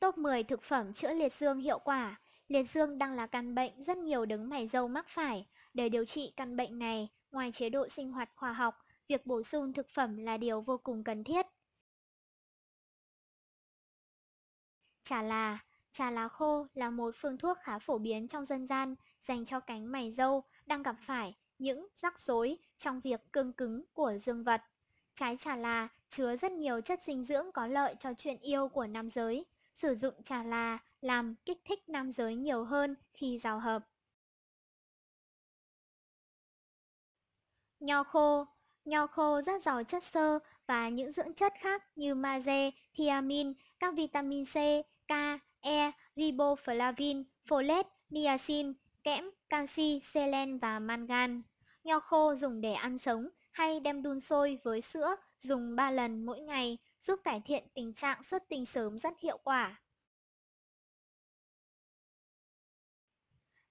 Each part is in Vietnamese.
Top 10 thực phẩm chữa liệt dương hiệu quả Liệt dương đang là căn bệnh rất nhiều đứng mày dâu mắc phải. Để điều trị căn bệnh này, ngoài chế độ sinh hoạt khoa học, việc bổ sung thực phẩm là điều vô cùng cần thiết. Chà là Trà lá khô là một phương thuốc khá phổ biến trong dân gian dành cho cánh mày dâu đang gặp phải những rắc rối trong việc cương cứng của dương vật. Trái chà là chứa rất nhiều chất dinh dưỡng có lợi cho chuyện yêu của nam giới, sử dụng trà là làm kích thích nam giới nhiều hơn khi giao hợp. Nho khô Nho khô rất giàu chất xơ và những dưỡng chất khác như magie, thiamin, các vitamin C, K, E, riboflavin, folate, niacin, kẽm, canxi, selen và mangan. Nho khô dùng để ăn sống hay đem đun sôi với sữa dùng 3 lần mỗi ngày giúp cải thiện tình trạng xuất tinh sớm rất hiệu quả.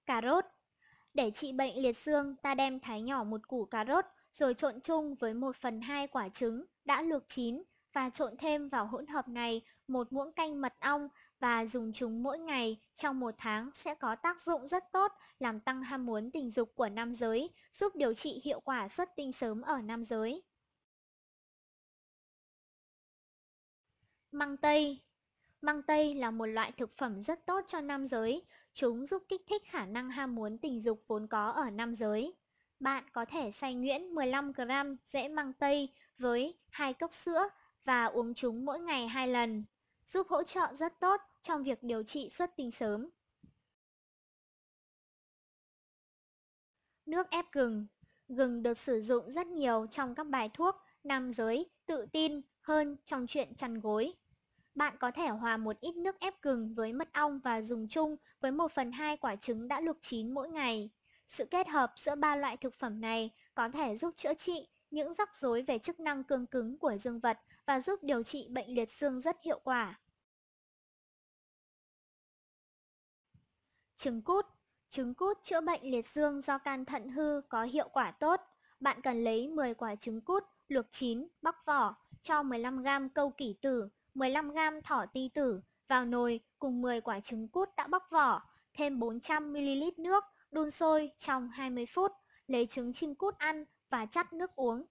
Cà rốt Để trị bệnh liệt xương, ta đem thái nhỏ một củ cà rốt rồi trộn chung với 1 phần 2 quả trứng đã luộc chín và trộn thêm vào hỗn hợp này một muỗng canh mật ong và dùng chúng mỗi ngày trong một tháng sẽ có tác dụng rất tốt làm tăng ham muốn tình dục của nam giới, giúp điều trị hiệu quả xuất tinh sớm ở nam giới. Măng tây Măng tây là một loại thực phẩm rất tốt cho nam giới, chúng giúp kích thích khả năng ham muốn tình dục vốn có ở nam giới. Bạn có thể xay nhuyễn 15g rễ măng tây với hai cốc sữa và uống chúng mỗi ngày 2 lần, giúp hỗ trợ rất tốt trong việc điều trị xuất tinh sớm. Nước ép gừng Gừng được sử dụng rất nhiều trong các bài thuốc nam giới tự tin hơn trong chuyện chăn gối. Bạn có thể hòa một ít nước ép gừng với mật ong và dùng chung với 1 phần 2 quả trứng đã luộc chín mỗi ngày. Sự kết hợp giữa ba loại thực phẩm này có thể giúp chữa trị những rắc rối về chức năng cương cứng của dương vật và giúp điều trị bệnh liệt xương rất hiệu quả. Trứng cút Trứng cút chữa bệnh liệt dương do can thận hư có hiệu quả tốt. Bạn cần lấy 10 quả trứng cút, luộc chín, bóc vỏ, cho 15g câu kỷ tử, 15g thỏ ti tử vào nồi cùng 10 quả trứng cút đã bóc vỏ, thêm 400ml nước, đun sôi trong 20 phút, lấy trứng chim cút ăn và chắt nước uống.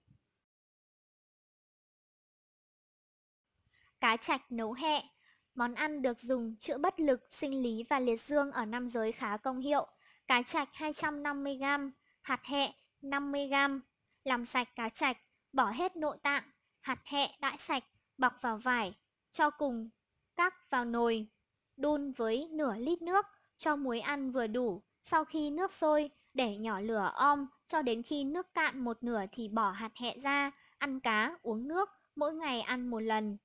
Cá chạch nấu hẹ Món ăn được dùng chữa bất lực, sinh lý và liệt dương ở nam giới khá công hiệu. Cá chạch 250g, hạt hẹ 50g, làm sạch cá chạch, bỏ hết nội tạng, hạt hẹ đãi sạch, bọc vào vải, cho cùng, các vào nồi, đun với nửa lít nước, cho muối ăn vừa đủ. Sau khi nước sôi, để nhỏ lửa om cho đến khi nước cạn một nửa thì bỏ hạt hẹ ra, ăn cá, uống nước, mỗi ngày ăn một lần.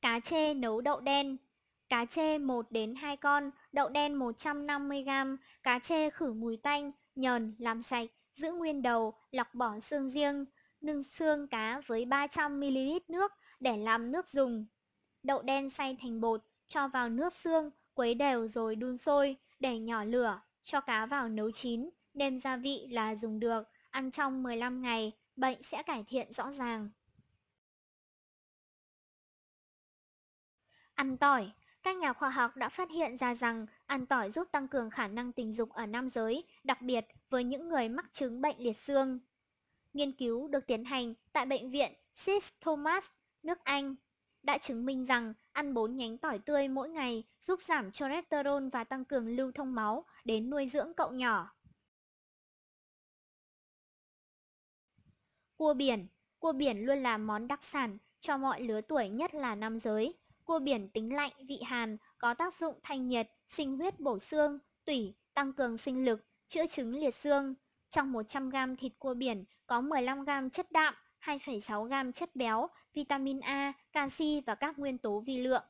Cá chê nấu đậu đen Cá chê 1 đến 2 con, đậu đen 150g, cá chê khử mùi tanh, nhờn, làm sạch, giữ nguyên đầu, lọc bỏ xương riêng, nâng xương cá với 300ml nước để làm nước dùng. Đậu đen xay thành bột, cho vào nước xương, quấy đều rồi đun sôi, để nhỏ lửa, cho cá vào nấu chín, đem gia vị là dùng được, ăn trong 15 ngày, bệnh sẽ cải thiện rõ ràng. Ăn tỏi các nhà khoa học đã phát hiện ra rằng ăn tỏi giúp tăng cường khả năng tình dục ở nam giới, đặc biệt với những người mắc chứng bệnh liệt xương. Nghiên cứu được tiến hành tại bệnh viện Sis Thomas, nước Anh, đã chứng minh rằng ăn 4 nhánh tỏi tươi mỗi ngày giúp giảm cholesterol và tăng cường lưu thông máu đến nuôi dưỡng cậu nhỏ. Cua biển Cua biển luôn là món đặc sản cho mọi lứa tuổi nhất là nam giới. Cua biển tính lạnh, vị hàn, có tác dụng thanh nhiệt, sinh huyết bổ xương, tủy, tăng cường sinh lực, chữa chứng liệt xương. Trong 100g thịt cua biển có 15g chất đạm, 2,6g chất béo, vitamin A, canxi và các nguyên tố vi lượng.